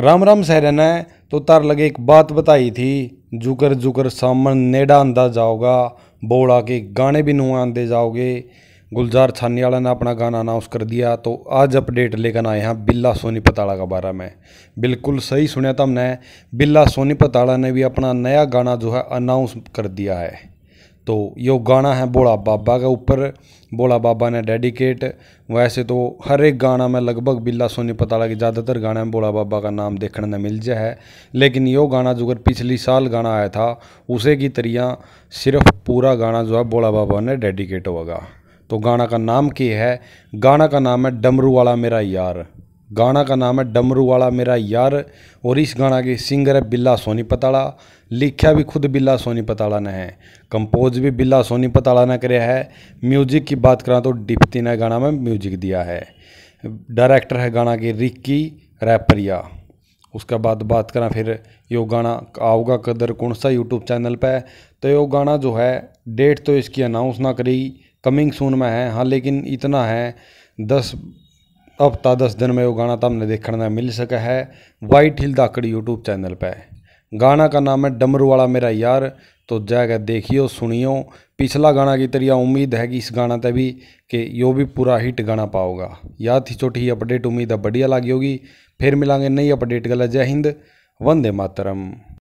राम राम सहरे ने तो तार लगे एक बात बताई थी जुकर जुकर सामन नेड़ा आंदा जाओगा बोला के गाने भी नुआ आंदे जाओगे गुलजार छानी वाला ने अपना गाना अनाउंस कर दिया तो आज अपडेट लेकर आए हैं बिल्ला सोनी पताड़ा के बारे में बिल्कुल सही सुने था तो हमने बिल्ला सोनी पताड़ा ने भी अपना नया गाना जो है अनाउंस कर दिया है तो यो गाना है भोला बाबा का ऊपर भोला बाबा ने डेडिकेट वैसे तो हर एक गाना में लगभग बिल्ला पता लगा कि ज़्यादातर गाने में भोला बाबा का नाम देखने में मिल जाए है लेकिन यो गाना जो अगर पिछली साल गाना आया था उसे की तरिया सिर्फ पूरा गाना जो है भोला बाबा ने डेडिकेट होगा तो गाना का नाम क्या है गाना का नाम है डमरू वाला मेरा यार गाना का नाम है डमरू वाला मेरा यार और इस गाना के सिंगर है बिल्ला सोनी पताड़ा लिखा भी खुद बिल्ला सोनी पताड़ा ने है कंपोज भी बिल्ला सोनी पताड़ा ने कराया है म्यूजिक की बात करा तो डिप्ती ने गाना में म्यूजिक दिया है डायरेक्टर है गाना के रिक्की रैपरिया उसके बाद बात करा फिर यो गाना आओगा कदर कौन सा यूट्यूब चैनल पर तो यो गाना जो है डेट तो इसकी अनाउंस ना करी कमिंग सून में है हाँ लेकिन इतना है दस अब दस दिन में वो गाना तुमने देखने में मिल सका है वाइट हिल दाकड़ यूट्यूब चैनल पे गाना का नाम है डमरू वाला मेरा यार तो जाकर देखियो सुनियो पिछला गाना की तरह उम्मीद है कि इस गाना ते भी कि यो भी पूरा हिट गाना पाओगा याद ही छोटी अपडेट उम्मीद है बढ़िया लगी होगी फिर मिलेंगे नई अपडेट गला जय हिंद वंदे मातरम